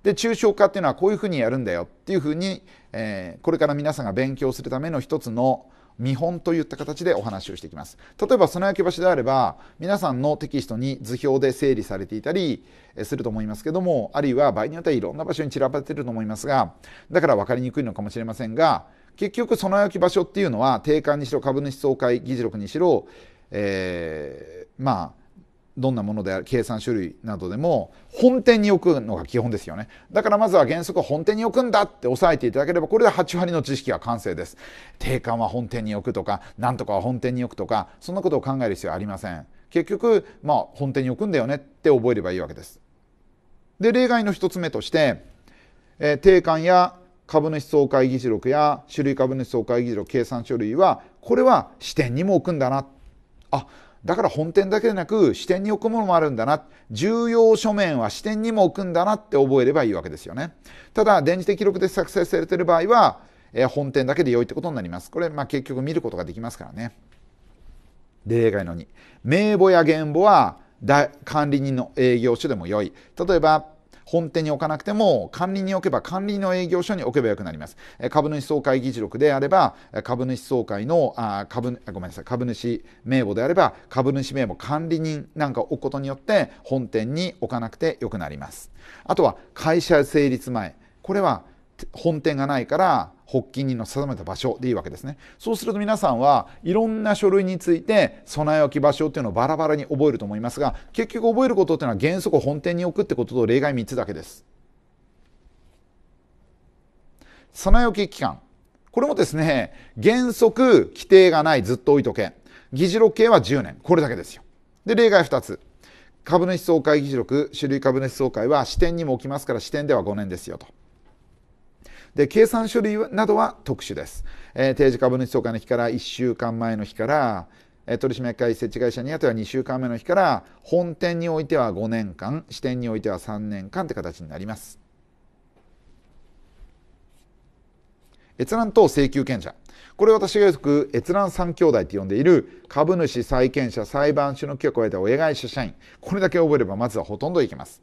で抽象化っていうのはこういうふうにやるんだよっていうふうに、えー、これから皆さんが勉強するための一つの見本といった形でお話をしていきます。例えば、備え置き場所であれば、皆さんのテキストに図表で整理されていたりすると思いますけども、あるいは場合によってはいろんな場所に散らばっていると思いますが、だから分かりにくいのかもしれませんが、結局、備え置き場所っていうのは、定款にしろ、株主総会議事録にしろ、えー、まあ、どんなものである計算種類などでも本店に置くのが基本ですよねだからまずは原則本店に置くんだって押さえていただければこれで8割の知識は完成です定款は本店に置くとかなんとかは本店に置くとかそんなことを考える必要はありません結局まあ本店に置くんだよねって覚えればいいわけですで例外の1つ目として、えー、定款や株主総会議事録や種類株主総会議事録計算書類はこれは支店にも置くんだなあだから本店だけでなく支店に置くものもあるんだな重要書面は支店にも置くんだなって覚えればいいわけですよねただ電磁的記録で作成されている場合は、えー、本店だけで良いってことになりますこれ、まあ、結局見ることができますからね例外の2名簿や原簿は管理人の営業所でも良い例えば本店に置かなくても管理に置けば管理の営業所に置けばよくなります。株主総会議事録であれば株主総会のあ株あごめんなさい株主名簿であれば株主名簿管理人なんか置くことによって本店に置かなくてよくなります。あとは会社成立前これは本店がないから発起人の定めた場所でいいわけですねそうすると皆さんはいろんな書類について備え置き場所っていうのをバラバラに覚えると思いますが結局覚えることっていうのは原則本店に置くってことと例外3つだけです備え置き期間これもですね原則規定がないずっと置いとけ議事録系は10年これだけですよで例外2つ株主総会議事録種類株主総会は支店にも置きますから支店では5年ですよとで計算書類などは特殊です、えー、定時株主総会の日から1週間前の日から取締役会設置会社にあては2週間目の日から本店においては5年間支店においては3年間って形になります閲覧と請求権者これ私がよく閲覧3兄弟と呼んでいる株主債権者裁判所の許可を得た親会社社員これだけ覚えればまずはほとんどいけます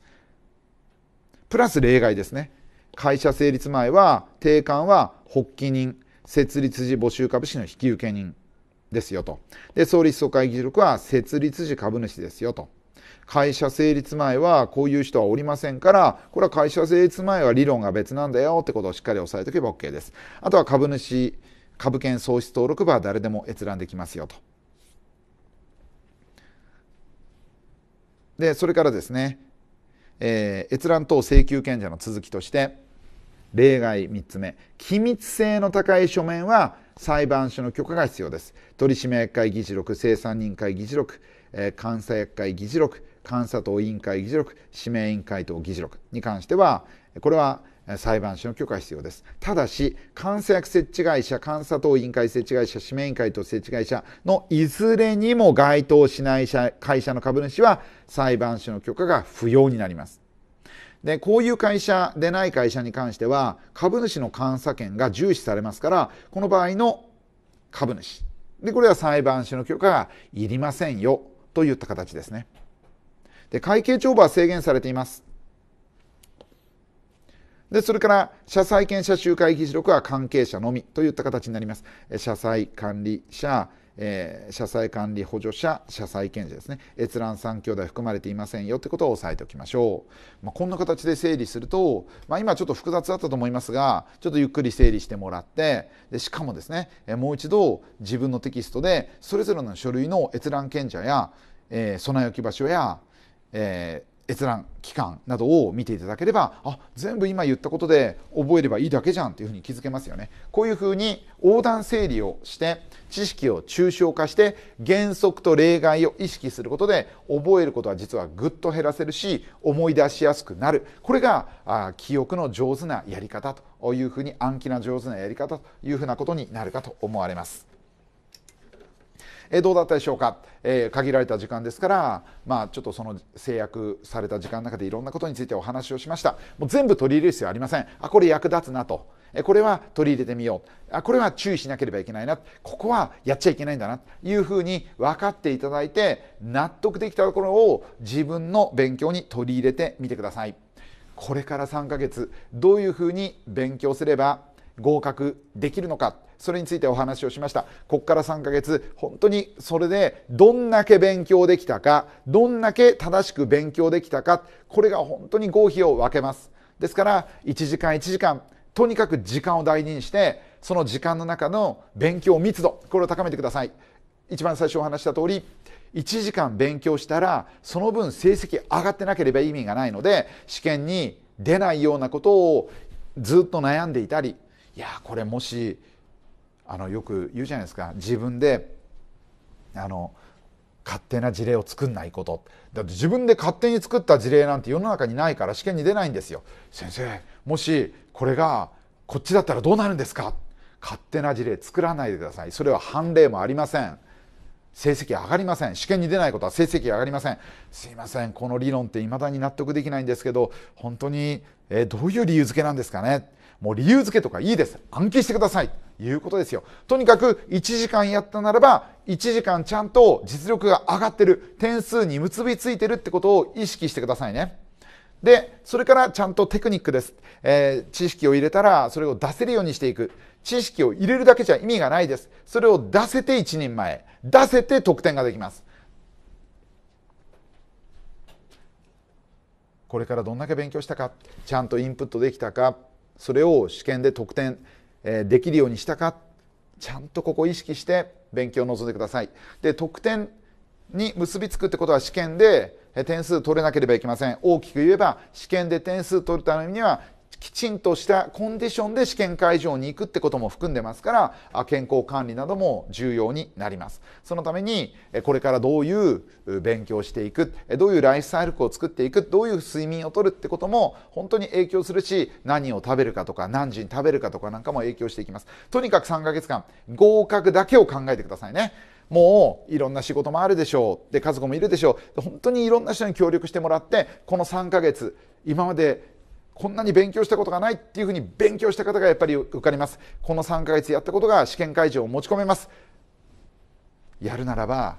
プラス例外ですね会社成立前は定款は発起人設立時募集株式の引き受け人ですよとで創立総会議事録は設立時株主ですよと会社成立前はこういう人はおりませんからこれは会社成立前は理論が別なんだよってことをしっかり押さえておけば OK ですあとは株主株券創出登録部は誰でも閲覧できますよとでそれからですね、えー、閲覧等請求権者の続きとして例外3つ目機密性の高い書面は裁判所の許可が必要です取締役会議事録生産人会議事録、えー、監査役会議事録監査等委員会議事録指名委員会等議事録に関してはこれは裁判所の許可が必要です。ただし、監査役設置会社、監査等委員会設置会社、指名委員会等設置会社のいずれにも該当しない会社の株主は裁判所の許可が不要になります。でこういう会社でない会社に関しては株主の監査権が重視されますからこの場合の株主でこれは裁判所の許可がいりませんよといった形ですねで会計帳簿は制限されていますでそれから社債権者集会議事録は関係者のみといった形になります社債管理者えー、社債管理補助者、社債権者ですね、閲覧3兄弟含まれていませんよってことを押さえておきましょう。まあ、こんな形で整理すると、まあ、今ちょっと複雑だったと思いますが、ちょっとゆっくり整理してもらって、でしかもですね、もう一度自分のテキストで、それぞれの書類の閲覧権者や、えー、備え置き場所や、えー閲覧期間などを見ていただければあ全部今言ったことで覚えればいいだけじゃんというふうに気づけますよねこういうふうに横断整理をして知識を抽象化して原則と例外を意識することで覚えることは実はぐっと減らせるし思い出しやすくなるこれがあ記憶の上手なやり方というふうに暗記な上手なやり方というふうなことになるかと思われます。えー、どうだったでしょうか、えー、限られた時間ですから、まあ、ちょっとその制約された時間の中でいろんなことについてお話をしましたもう全部取り入れる必要ありませんあこれ役立つなとこれは取り入れてみようあこれは注意しなければいけないなここはやっちゃいけないんだなというふうに分かっていただいて納得できたところを自分の勉強に取り入れてみてくださいこれから3ヶ月どういうふうに勉強すれば合格できるのかそれについてお話をしましたここから3ヶ月本当にそれでどんだけ勉強できたかどんだけ正しく勉強できたかこれが本当に合否を分けますですから1時間1時間とにかく時間を大事にしてその時間の中の勉強密度これを高めてください一番最初お話した通り1時間勉強したらその分成績上がってなければ意味がないので試験に出ないようなことをずっと悩んでいたりいやこれもしあのよく言うじゃないですか自分であの勝手な事例を作んないことだって自分で勝手に作った事例なんて世の中にないから試験に出ないんですよ先生もしこれがこっちだったらどうなるんですか勝手な事例作らないでくださいそれは判例もありません成績上がりません試験に出ないことは成績上がりませんすいませんこの理論って未だに納得できないんですけど本当に、えー、どういう理由付けなんですかねもう理由付けとかいいです。暗記してください。ということですよ。とにかく1時間やったならば、1時間ちゃんと実力が上がってる、点数に結びついてるってことを意識してくださいね。で、それからちゃんとテクニックです。えー、知識を入れたら、それを出せるようにしていく。知識を入れるだけじゃ意味がないです。それを出せて一人前。出せて得点ができます。これからどんだけ勉強したか、ちゃんとインプットできたか、それを試験で得点できるようにしたかちゃんとここ意識して勉強を望んでくださいで得点に結びつくってことは試験で点数取れなければいけません大きく言えば試験で点数取るためにはきちんとしたコンディションで試験会場に行くってことも含んでますから健康管理なども重要になりますそのためにこれからどういう勉強をしていくどういうライフスタイルを作っていくどういう睡眠をとるってことも本当に影響するし何を食べるかとか何時に食べるかとかなんかも影響していきますとにかく3ヶ月間合格だけを考えてくださいねもういろんな仕事もあるでしょうで家族もいるでしょう本当にいろんな人に協力してもらってこの3ヶ月今までこんなに勉強したことがないっていうふうに勉強した方がやっぱり受かりますこの3ヶ月やったことが試験会場を持ち込めますやるならば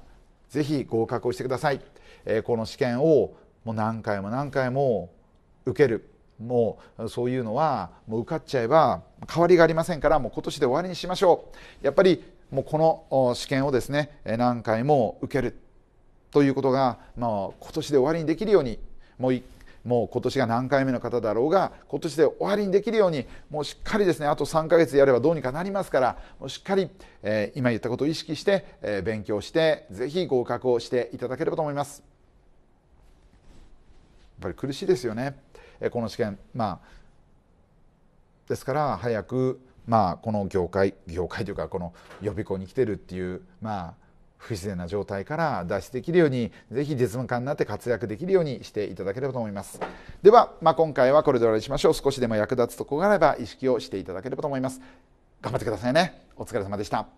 ぜひ合格をしてください、えー、この試験をもう何回も何回も受けるもうそういうのはもう受かっちゃえば変わりがありませんからもう今年で終わりにしましょうやっぱりもうこの試験をですね何回も受けるということが、まあ、今年で終わりにできるようにもう1もう今年が何回目の方だろうが今年で終わりにできるようにもうしっかりですねあと3ヶ月やればどうにかなりますからもうしっかり、えー、今言ったことを意識して、えー、勉強してぜひ合格をしていただければと思います。やっぱり苦しいですよね、えー、この試験、まあ、ですから早く、まあ、この業界業界というかこの予備校に来てるっていうまあ不自然な状態から脱出できるようにぜひ実務家になって活躍できるようにしていただければと思いますでは、まあ、今回はこれで終わりにしましょう少しでも役立つとこがあれば意識をしていただければと思います頑張ってくださいねお疲れ様でした